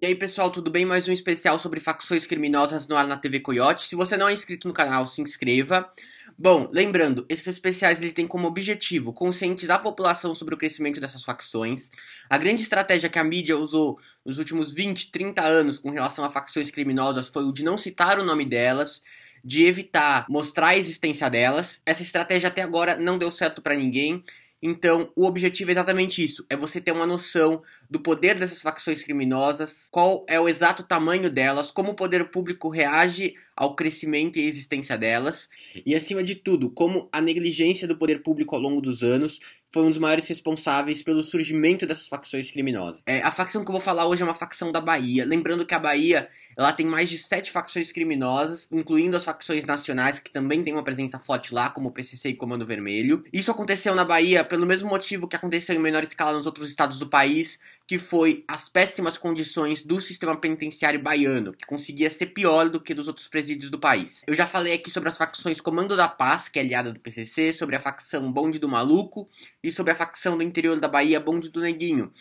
E aí pessoal, tudo bem? Mais um especial sobre facções criminosas no ar na TV Coyote. Se você não é inscrito no canal, se inscreva. Bom, lembrando, esses especiais ele tem como objetivo conscientizar a população sobre o crescimento dessas facções. A grande estratégia que a mídia usou nos últimos 20, 30 anos com relação a facções criminosas foi o de não citar o nome delas, de evitar mostrar a existência delas. Essa estratégia até agora não deu certo para ninguém. Então, o objetivo é exatamente isso: é você ter uma noção do poder dessas facções criminosas, qual é o exato tamanho delas, como o poder público reage ao crescimento e existência delas, e acima de tudo, como a negligência do poder público ao longo dos anos foi um dos maiores responsáveis pelo surgimento dessas facções criminosas. É, a facção que eu vou falar hoje é uma facção da Bahia, lembrando que a Bahia ela tem mais de sete facções criminosas, incluindo as facções nacionais que também têm uma presença forte lá, como o PCC e Comando Vermelho. Isso aconteceu na Bahia pelo mesmo motivo que aconteceu em menor escala nos outros estados do país, que foi as péssimas condições do sistema penitenciário baiano, que conseguia ser pior do que dos outros presídios do país. Eu já falei aqui sobre as facções Comando da Paz, que é aliada do PCC, sobre a facção Bonde do Maluco e sobre a facção do interior da Bahia, Bonde do Neguinho.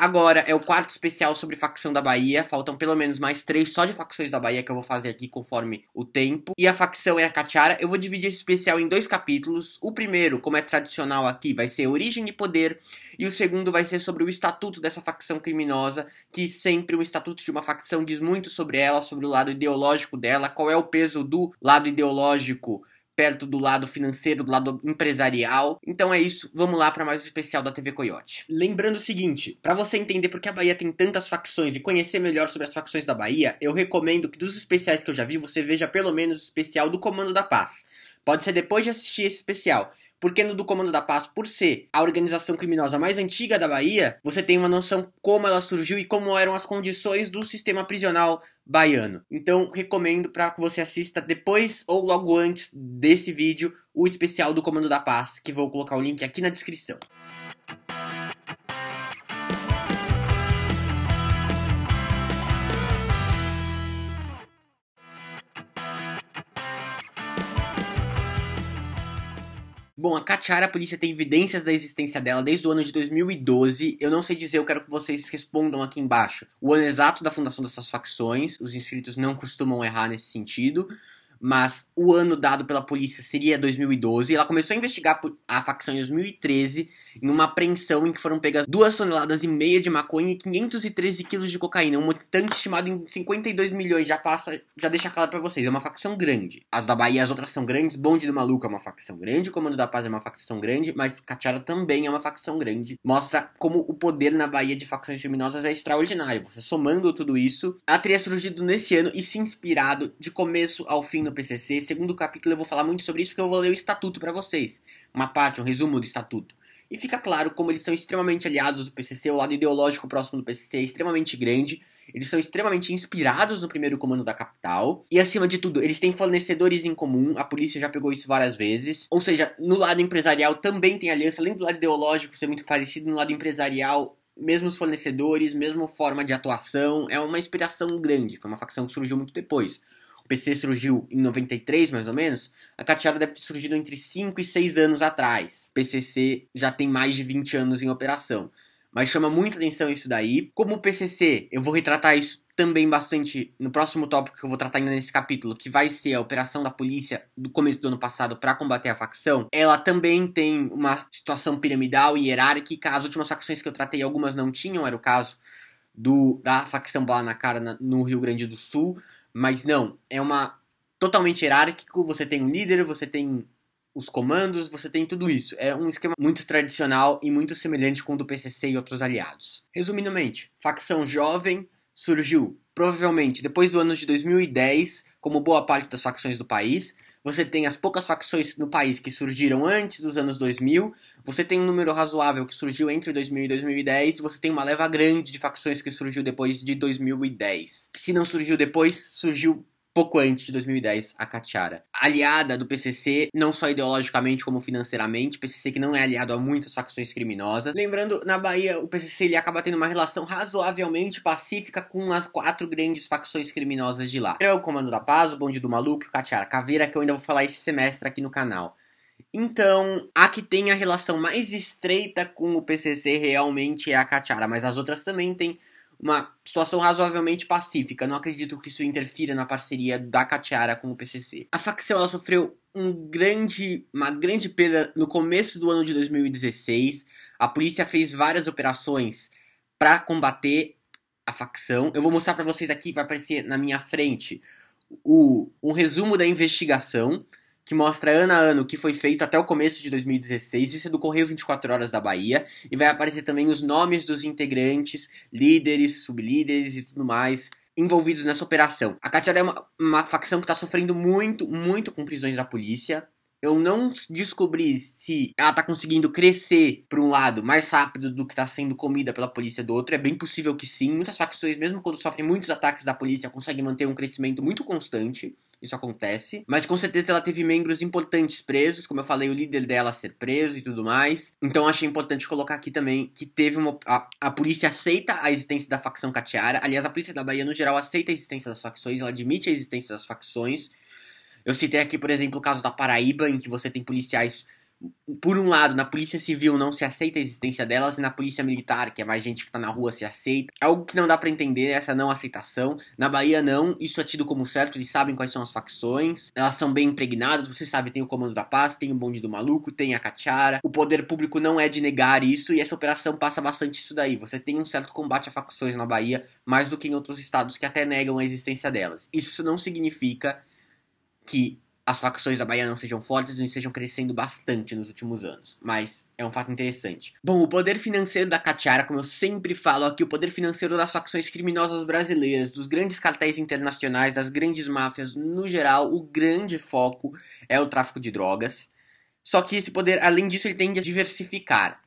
Agora é o quarto especial sobre facção da Bahia. Faltam pelo menos mais três só de facções da Bahia que eu vou fazer aqui conforme o tempo. E a facção é a Catiara. Eu vou dividir esse especial em dois capítulos. O primeiro, como é tradicional aqui, vai ser origem e poder. E o segundo vai ser sobre o estatuto dessa facção criminosa, que sempre o estatuto de uma facção diz muito sobre ela, sobre o lado ideológico dela, qual é o peso do lado ideológico perto do lado financeiro, do lado empresarial. Então é isso, vamos lá para mais um especial da TV Coyote. Lembrando o seguinte, para você entender por que a Bahia tem tantas facções e conhecer melhor sobre as facções da Bahia, eu recomendo que dos especiais que eu já vi, você veja pelo menos o especial do Comando da Paz. Pode ser depois de assistir esse especial, porque no do Comando da Paz, por ser a organização criminosa mais antiga da Bahia, você tem uma noção como ela surgiu e como eram as condições do sistema prisional baiano. Então, recomendo para que você assista depois ou logo antes desse vídeo o especial do Comando da Paz, que vou colocar o link aqui na descrição. Bom, a Katiara, a polícia tem evidências da existência dela desde o ano de 2012. Eu não sei dizer, eu quero que vocês respondam aqui embaixo. O ano exato da fundação dessas facções, os inscritos não costumam errar nesse sentido mas o ano dado pela polícia seria 2012. Ela começou a investigar a facção em 2013, em uma apreensão em que foram pegas 2 toneladas e meia de maconha e 513 quilos de cocaína, um montante estimado em 52 milhões. Já passa, já deixa claro para vocês, é uma facção grande. As da Bahia, as outras são grandes. Bonde do Maluco é uma facção grande, Comando da Paz é uma facção grande, mas Cachara também é uma facção grande. Mostra como o poder na Bahia de facções criminosas é extraordinário. Você somando tudo isso, a teria surgido nesse ano e se inspirado de começo ao fim no PCC, segundo capítulo eu vou falar muito sobre isso porque eu vou ler o estatuto para vocês, uma parte, um resumo do estatuto. E fica claro como eles são extremamente aliados do PCC, o lado ideológico próximo do PCC é extremamente grande, eles são extremamente inspirados no primeiro comando da capital, e acima de tudo, eles têm fornecedores em comum, a polícia já pegou isso várias vezes. Ou seja, no lado empresarial também tem aliança, além do lado ideológico ser muito parecido, no lado empresarial mesmos fornecedores, mesma forma de atuação, é uma inspiração grande. Foi uma facção que surgiu muito depois. PC surgiu em 93, mais ou menos, a cateada deve ter surgido entre 5 e 6 anos atrás. PCC já tem mais de 20 anos em operação. Mas chama muita atenção isso daí. Como o PCC, eu vou retratar isso também bastante no próximo tópico que eu vou tratar ainda nesse capítulo, que vai ser a operação da polícia do começo do ano passado para combater a facção. Ela também tem uma situação piramidal e hierárquica. As últimas facções que eu tratei, algumas não tinham, era o caso do da facção Blá na Cara no Rio Grande do Sul. Mas não, é uma totalmente hierárquico, você tem um líder, você tem os comandos, você tem tudo isso. É um esquema muito tradicional e muito semelhante com o do PCC e outros aliados. Resumidamente, facção jovem surgiu provavelmente depois do ano de 2010, como boa parte das facções do país. Você tem as poucas facções no país que surgiram antes dos anos 2000, você tem um número razoável que surgiu entre 2000 e 2010, e você tem uma leva grande de facções que surgiu depois de 2010. Se não surgiu depois, surgiu pouco antes de 2010, a Katiara. Aliada do PCC, não só ideologicamente como financeiramente, PCC que não é aliado a muitas facções criminosas. Lembrando, na Bahia, o PCC ele acaba tendo uma relação razoavelmente pacífica com as quatro grandes facções criminosas de lá. É o Comando da Paz, o Bonde do Maluco, o Katiara Caveira, que eu ainda vou falar esse semestre aqui no canal. Então, a que tem a relação mais estreita com o PCC realmente é a Katiara, mas as outras também têm uma situação razoavelmente pacífica. Não acredito que isso interfira na parceria da Katiara com o PCC. A facção ela sofreu um grande, uma grande perda no começo do ano de 2016. A polícia fez várias operações para combater a facção. Eu vou mostrar para vocês aqui, vai aparecer na minha frente o, um resumo da investigação que mostra ano a ano o que foi feito até o começo de 2016. Isso é do Correio 24 Horas da Bahia. E vai aparecer também os nomes dos integrantes, líderes, sublíderes e tudo mais envolvidos nessa operação. A Catiara é uma, uma facção que está sofrendo muito, muito com prisões da polícia. Eu não descobri se ela está conseguindo crescer para um lado mais rápido do que está sendo comida pela polícia do outro. É bem possível que sim. Muitas facções, mesmo quando sofrem muitos ataques da polícia, conseguem manter um crescimento muito constante isso acontece. Mas com certeza ela teve membros importantes presos, como eu falei, o líder dela ser preso e tudo mais. Então achei importante colocar aqui também que teve uma. A, a polícia aceita a existência da facção Catiara. Aliás, a polícia da Bahia, no geral, aceita a existência das facções, ela admite a existência das facções. Eu citei aqui, por exemplo, o caso da Paraíba, em que você tem policiais por um lado, na polícia civil não se aceita a existência delas, e na polícia militar, que é mais gente que tá na rua, se aceita. É algo que não dá para entender essa não aceitação. Na Bahia, não, isso é tido como certo, eles sabem quais são as facções, elas são bem impregnadas, você sabe, tem o Comando da Paz, tem o Bonde do Maluco, tem a Catiara. O poder público não é de negar isso, e essa operação passa bastante isso daí. Você tem um certo combate a facções na Bahia, mais do que em outros estados que até negam a existência delas. Isso não significa que as facções da Bahia não sejam fortes e estejam crescendo bastante nos últimos anos, mas é um fato interessante. Bom, o poder financeiro da Catiara, como eu sempre falo aqui, o poder financeiro das facções criminosas brasileiras, dos grandes cartéis internacionais, das grandes máfias no geral, o grande foco é o tráfico de drogas. Só que esse poder, além disso, ele tende a diversificar.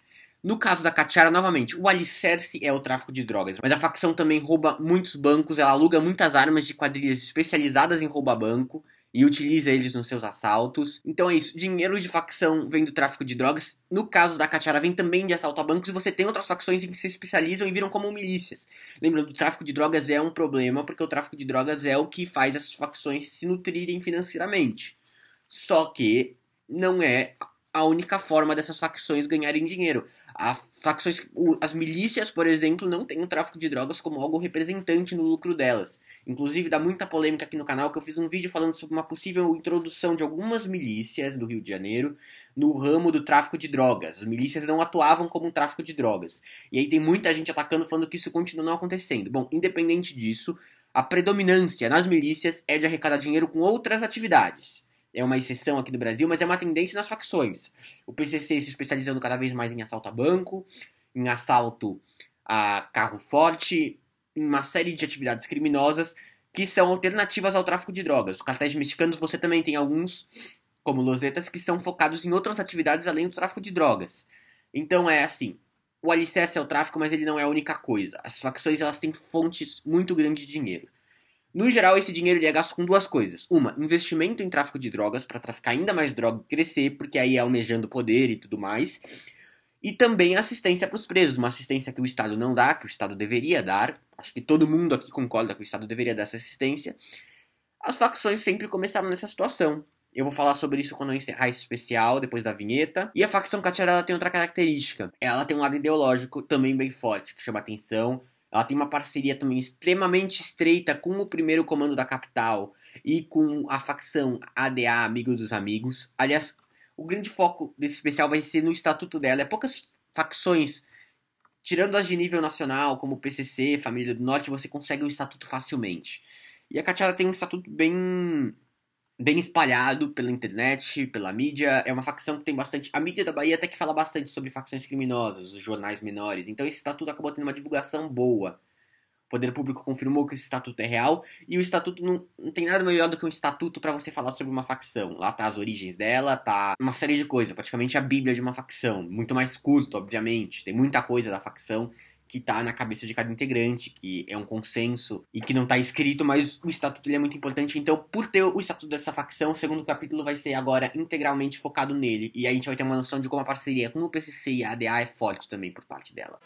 No caso da Catiara, novamente, o alicerce é o tráfico de drogas, mas a facção também rouba muitos bancos, ela aluga muitas armas de quadrilhas especializadas em roubar banco, e utiliza eles nos seus assaltos. Então é isso, dinheiro de facção vem do tráfico de drogas. No caso da Cachara, vem também de assalto a bancos e você tem outras facções que se especializam e viram como milícias. Lembrando, o tráfico de drogas é um problema, porque o tráfico de drogas é o que faz essas facções se nutrirem financeiramente. Só que não é a única forma dessas facções ganharem dinheiro. As facções, as milícias, por exemplo, não têm o tráfico de drogas como algo representante no lucro delas. Inclusive, dá muita polêmica aqui no canal que eu fiz um vídeo falando sobre uma possível introdução de algumas milícias do Rio de Janeiro no ramo do tráfico de drogas. As milícias não atuavam como um tráfico de drogas. E aí tem muita gente atacando falando que isso continua não acontecendo. Bom, independente disso, a predominância nas milícias é de arrecadar dinheiro com outras atividades é uma exceção aqui no Brasil, mas é uma tendência nas facções. O PCC se especializando cada vez mais em assalto a banco, em assalto a carro forte, em uma série de atividades criminosas que são alternativas ao tráfico de drogas. Os cartéis mexicanos, você também tem alguns, como Losetas, que são focados em outras atividades além do tráfico de drogas. Então é assim, o alicerce é o tráfico, mas ele não é a única coisa. As facções elas têm fontes muito grandes de dinheiro. No geral, esse dinheiro é gasto com duas coisas. Uma, investimento em tráfico de drogas, para traficar ainda mais droga e crescer, porque aí é almejando poder e tudo mais. E também assistência para os presos, uma assistência que o Estado não dá, que o Estado deveria dar. Acho que todo mundo aqui concorda que o Estado deveria dar essa assistência. As facções sempre começaram nessa situação. Eu vou falar sobre isso quando eu encerrar esse especial, depois da vinheta. E a facção Catiara tem outra característica. Ela tem um lado ideológico também bem forte, que chama atenção ela tem uma parceria também extremamente estreita com o primeiro comando da capital e com a facção ADA Amigo dos Amigos. Aliás, o grande foco desse especial vai ser no estatuto dela. É poucas facções, tirando as de nível nacional, como PCC, Família do Norte, você consegue um estatuto facilmente. E a Katiara tem um estatuto bem bem espalhado pela internet, pela mídia. É uma facção que tem bastante. A mídia da Bahia até que fala bastante sobre facções criminosas, os jornais menores. Então esse estatuto acabou tendo uma divulgação boa. O poder público confirmou que esse estatuto é real e o estatuto não, não tem nada melhor do que um estatuto para você falar sobre uma facção. Lá tá as origens dela, tá uma série de coisas, praticamente a bíblia de uma facção, muito mais curto, obviamente. Tem muita coisa da facção que tá na cabeça de cada integrante, que é um consenso e que não tá escrito, mas o estatuto dele é muito importante. Então, por ter o estatuto dessa facção, o segundo capítulo vai ser agora integralmente focado nele. E aí a gente vai ter uma noção de como a parceria com o PCC e a ADA é forte também por parte dela.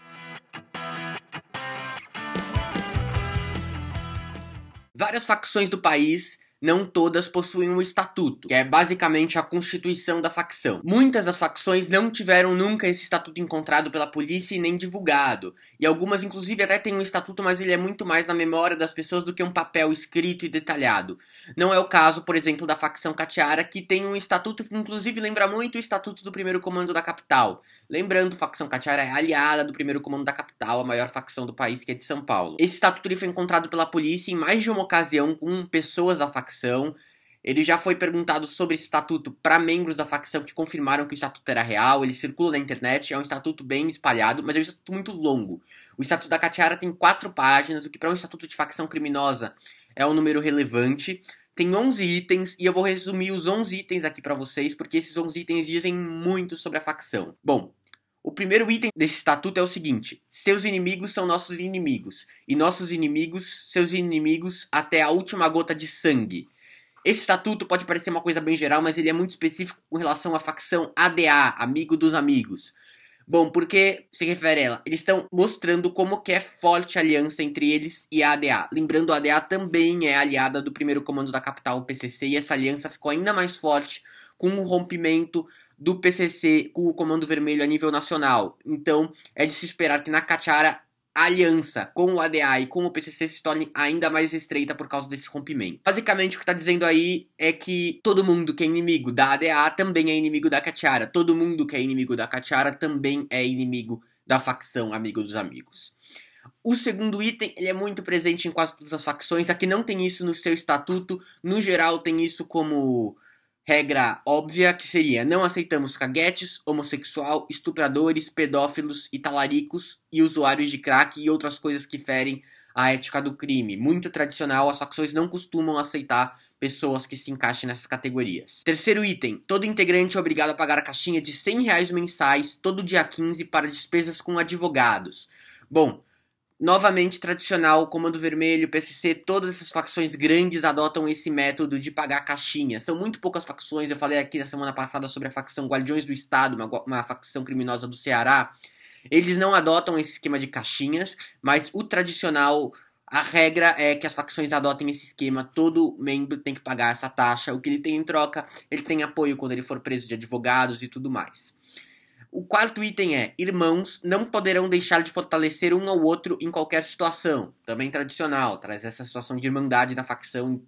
Várias facções do país não todas possuem um estatuto, que é basicamente a constituição da facção. Muitas das facções não tiveram nunca esse estatuto encontrado pela polícia e nem divulgado, e algumas inclusive até têm um estatuto, mas ele é muito mais na memória das pessoas do que um papel escrito e detalhado. Não é o caso, por exemplo, da facção Catiara, que tem um estatuto que inclusive lembra muito o estatuto do primeiro comando da capital, Lembrando, facção Catiara é aliada do primeiro comando da capital, a maior facção do país, que é de São Paulo. Esse estatuto foi encontrado pela polícia em mais de uma ocasião com pessoas da facção. Ele já foi perguntado sobre esse estatuto para membros da facção que confirmaram que o estatuto era real, ele circula na internet, é um estatuto bem espalhado, mas é um estatuto muito longo. O estatuto da Catiara tem quatro páginas, o que para um estatuto de facção criminosa é um número relevante. Tem 11 itens e eu vou resumir os 11 itens aqui para vocês, porque esses 11 itens dizem muito sobre a facção. Bom, o primeiro item desse estatuto é o seguinte: seus inimigos são nossos inimigos, e nossos inimigos, seus inimigos até a última gota de sangue. Esse estatuto pode parecer uma coisa bem geral, mas ele é muito específico com relação à facção ADA, Amigo dos Amigos. Bom, porque se refere a ela? Eles estão mostrando como que é forte a aliança entre eles e a ADA. Lembrando, a ADA também é aliada do primeiro comando da capital, o PCC, e essa aliança ficou ainda mais forte com o rompimento do PCC com o Comando Vermelho a nível nacional. Então, é de se esperar que na Kachara a aliança com o ADA e com o PCC se torne ainda mais estreita por causa desse rompimento. Basicamente, o que está dizendo aí é que todo mundo que é inimigo da ADA também é inimigo da Katiara. Todo mundo que é inimigo da Katiara também é inimigo da facção Amigo dos Amigos. O segundo item ele é muito presente em quase todas as facções. Aqui não tem isso no seu estatuto. No geral, tem isso como Regra óbvia que seria: não aceitamos caguetes, homossexual, estupradores, pedófilos, italaricos e usuários de crack e outras coisas que ferem a ética do crime. Muito tradicional, as facções não costumam aceitar pessoas que se encaixem nessas categorias. Terceiro item: todo integrante é obrigado a pagar a caixinha de 100 reais mensais todo dia 15 para despesas com advogados. Bom, Novamente tradicional, Comando Vermelho, PCC, todas essas facções grandes adotam esse método de pagar caixinha. São muito poucas facções, eu falei aqui na semana passada sobre a facção Guardiões do Estado, uma, uma facção criminosa do Ceará. Eles não adotam esse esquema de caixinhas, mas o tradicional, a regra é que as facções adotem esse esquema, todo membro tem que pagar essa taxa, o que ele tem em troca, ele tem apoio quando ele for preso de advogados e tudo mais. O quarto item é: irmãos não poderão deixar de fortalecer um ao outro em qualquer situação. Também tradicional, traz essa situação de irmandade na facção,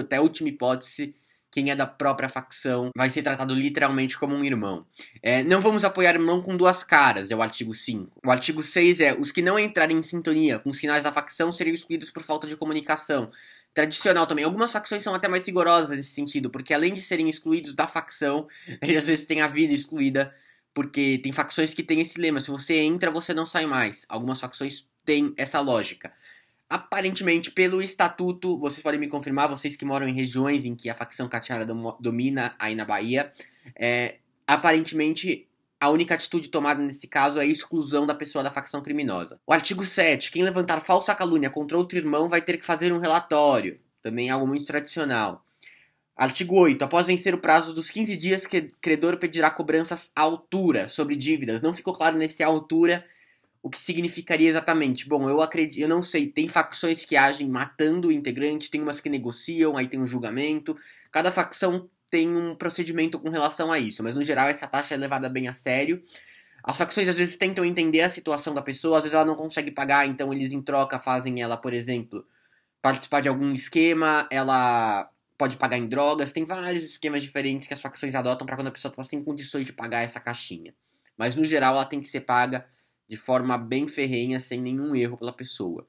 até a última hipótese. Quem é da própria facção vai ser tratado literalmente como um irmão. É, não vamos apoiar irmão com duas caras, é o artigo 5. O artigo 6 é: os que não entrarem em sintonia com os sinais da facção serão excluídos por falta de comunicação tradicional também. Algumas facções são até mais rigorosas nesse sentido, porque além de serem excluídos da facção, eles às vezes têm a vida excluída porque tem facções que têm esse lema: se você entra, você não sai mais. Algumas facções têm essa lógica. Aparentemente, pelo estatuto, vocês podem me confirmar, vocês que moram em regiões em que a facção Catiara domina aí na Bahia, é, aparentemente a única atitude tomada nesse caso é a exclusão da pessoa da facção criminosa. O artigo 7. Quem levantar falsa calúnia contra outro irmão vai ter que fazer um relatório. Também é algo muito tradicional. Artigo 8. Após vencer o prazo dos 15 dias, credor pedirá cobranças à altura sobre dívidas. Não ficou claro nesse altura o que significaria exatamente. Bom, eu acredito, eu não sei, tem facções que agem matando o integrante, tem umas que negociam, aí tem um julgamento. Cada facção tem um procedimento com relação a isso, mas no geral essa taxa é levada bem a sério. As facções às vezes tentam entender a situação da pessoa, às vezes ela não consegue pagar, então eles em troca fazem ela, por exemplo, participar de algum esquema, ela pode pagar em drogas, tem vários esquemas diferentes que as facções adotam para quando a pessoa está sem condições de pagar essa caixinha. Mas no geral ela tem que ser paga de forma bem ferrenha, sem nenhum erro pela pessoa.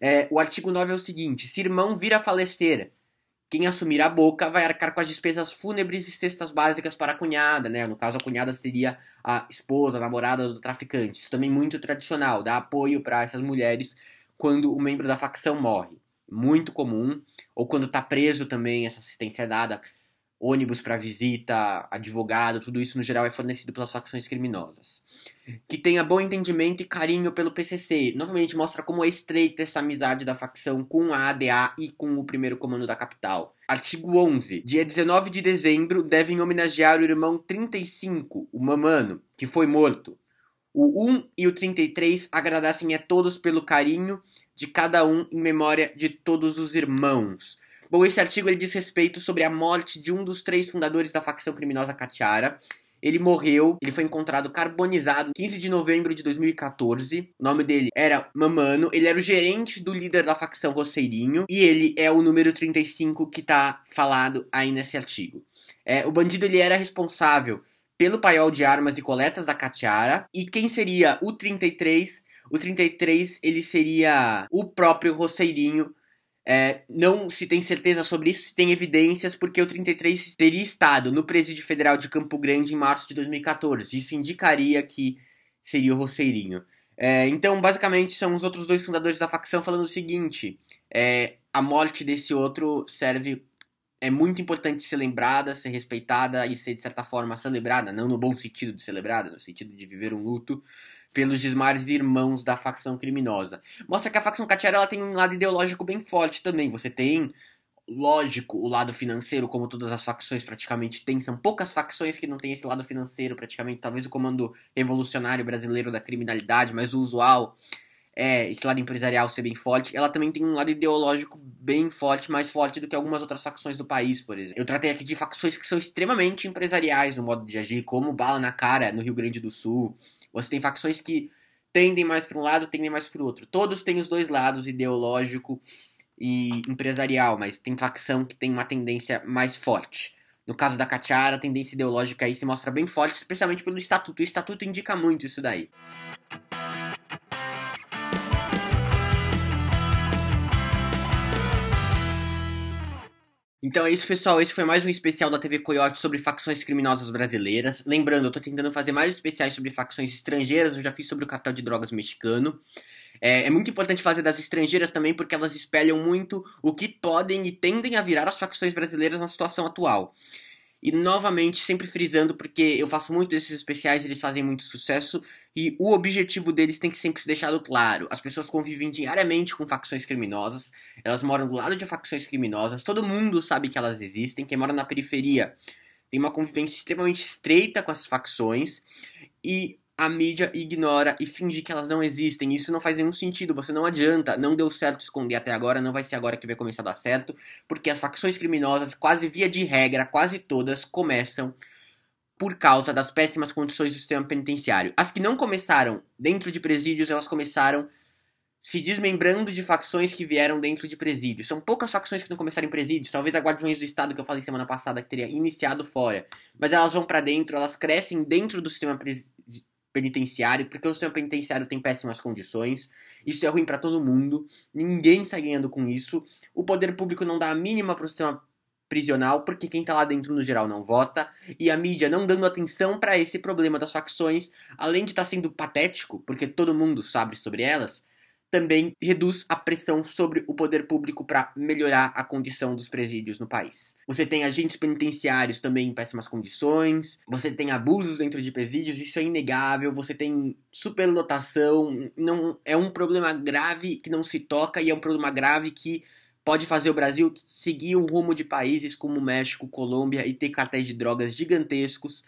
É, o artigo 9 é o seguinte: se irmão vir a falecer, quem assumir a boca vai arcar com as despesas fúnebres e cestas básicas para a cunhada, né? No caso, a cunhada seria a esposa, a namorada do traficante. Isso também é muito tradicional, dá apoio para essas mulheres quando o um membro da facção morre muito comum. Ou quando está preso também, essa assistência é dada. Ônibus para visita, advogado, tudo isso no geral é fornecido pelas facções criminosas. Que tenha bom entendimento e carinho pelo PCC. Novamente mostra como é estreita essa amizade da facção com a ADA e com o primeiro comando da capital. Artigo 11. Dia 19 de dezembro devem homenagear o irmão 35, o Mamano, que foi morto. O 1 e o 33 agradassem a todos pelo carinho de cada um em memória de todos os irmãos. Bom, esse artigo ele diz respeito sobre a morte de um dos três fundadores da facção criminosa Katiara. Ele morreu, ele foi encontrado carbonizado 15 de novembro de 2014. O nome dele era Mamano, ele era o gerente do líder da facção Roceirinho e ele é o número 35 que está falado aí nesse artigo. É, o bandido ele era responsável pelo paiol de armas e coletas da Catiara. E quem seria o 33? O 33 ele seria o próprio Roceirinho. É, não se tem certeza sobre isso, se tem evidências, porque o 33 teria estado no Presídio Federal de Campo Grande em março de 2014. Isso indicaria que seria o Roceirinho. É, então, basicamente, são os outros dois fundadores da facção falando o seguinte: é, a morte desse outro serve é muito importante ser lembrada, ser respeitada e ser, de certa forma, celebrada, não no bom sentido de celebrada, no sentido de viver um luto, pelos desmares de irmãos da facção criminosa. Mostra que a facção Catiara ela tem um lado ideológico bem forte também. Você tem, lógico, o lado financeiro, como todas as facções praticamente têm. São poucas facções que não têm esse lado financeiro praticamente. Talvez o comando revolucionário brasileiro da criminalidade, mas o usual é, esse lado empresarial ser bem forte, ela também tem um lado ideológico bem forte, mais forte do que algumas outras facções do país, por exemplo. Eu tratei aqui de facções que são extremamente empresariais no modo de agir, como Bala na Cara, no Rio Grande do Sul. Você tem facções que tendem mais para um lado, tendem mais para o outro. Todos têm os dois lados, ideológico e empresarial, mas tem facção que tem uma tendência mais forte. No caso da Cachara, a tendência ideológica aí se mostra bem forte, especialmente pelo estatuto. O estatuto indica muito isso daí. Então é isso, pessoal. Esse foi mais um especial da TV Coyote sobre facções criminosas brasileiras. Lembrando, eu tô tentando fazer mais especiais sobre facções estrangeiras. Eu já fiz sobre o cartel de drogas mexicano. É, é, muito importante fazer das estrangeiras também, porque elas espelham muito o que podem e tendem a virar as facções brasileiras na situação atual. E novamente, sempre frisando, porque eu faço muito desses especiais, eles fazem muito sucesso. E o objetivo deles tem que sempre ser deixado claro. As pessoas convivem diariamente com facções criminosas, elas moram do lado de facções criminosas, todo mundo sabe que elas existem, quem mora na periferia tem uma convivência extremamente estreita com as facções e a mídia ignora e finge que elas não existem. Isso não faz nenhum sentido, você não adianta, não deu certo esconder até agora, não vai ser agora que vai começar a dar certo, porque as facções criminosas, quase via de regra, quase todas, começam a por causa das péssimas condições do sistema penitenciário. As que não começaram dentro de presídios, elas começaram se desmembrando de facções que vieram dentro de presídios. São poucas facções que não começaram em presídios, talvez a Guardiões do Estado que eu falei semana passada que teria iniciado fora, mas elas vão para dentro, elas crescem dentro do sistema penitenciário, porque o sistema penitenciário tem péssimas condições. Isso é ruim para todo mundo, ninguém sai ganhando com isso. O poder público não dá a mínima pro sistema prisional, porque quem tá lá dentro no geral não vota, e a mídia não dando atenção para esse problema das facções, além de estar tá sendo patético, porque todo mundo sabe sobre elas, também reduz a pressão sobre o poder público para melhorar a condição dos presídios no país. Você tem agentes penitenciários também em péssimas condições, você tem abusos dentro de presídios, isso é inegável, você tem superlotação, não é um problema grave que não se toca e é um problema grave que pode fazer o Brasil seguir o rumo de países como México, Colômbia e ter cartéis de drogas gigantescos,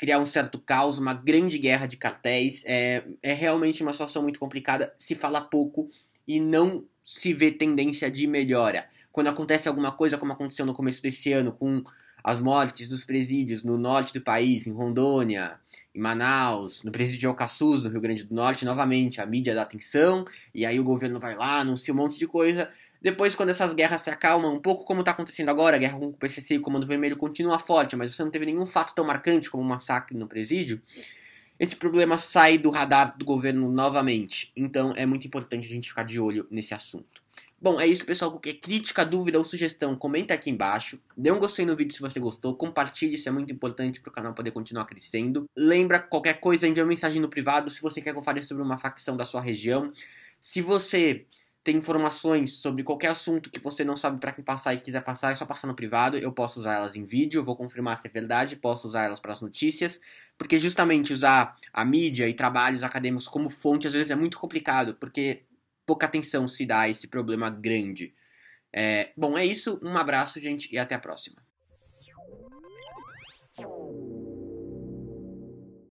criar um certo caos, uma grande guerra de cartéis. É, é realmente uma situação muito complicada, se fala pouco e não se vê tendência de melhora. Quando acontece alguma coisa, como aconteceu no começo desse ano, com as mortes dos presídios no norte do país, em Rondônia, em Manaus, no presídio de Alcaçuz, no Rio Grande do Norte, novamente a mídia dá atenção, e aí o governo vai lá, anuncia um monte de coisa, depois, quando essas guerras se acalmam, um pouco como está acontecendo agora, a guerra com o PCC e o Comando Vermelho continua forte, mas você não teve nenhum fato tão marcante como um massacre no presídio, esse problema sai do radar do governo novamente. Então, é muito importante a gente ficar de olho nesse assunto. Bom, é isso, pessoal. Qualquer crítica, dúvida ou sugestão, comenta aqui embaixo. Dê um gostei no vídeo se você gostou. Compartilhe, isso é muito importante para o canal poder continuar crescendo. Lembra, qualquer coisa, envie uma mensagem no privado se você quer que eu fale sobre uma facção da sua região. Se você tem informações sobre qualquer assunto que você não sabe para quem passar e quiser passar, é só passar no privado. Eu posso usar elas em vídeo, vou confirmar se é verdade, posso usar elas para as notícias, porque justamente usar a mídia e trabalhos acadêmicos como fonte às vezes é muito complicado, porque pouca atenção se dá a esse problema grande. É, bom, é isso. Um abraço, gente, e até a próxima.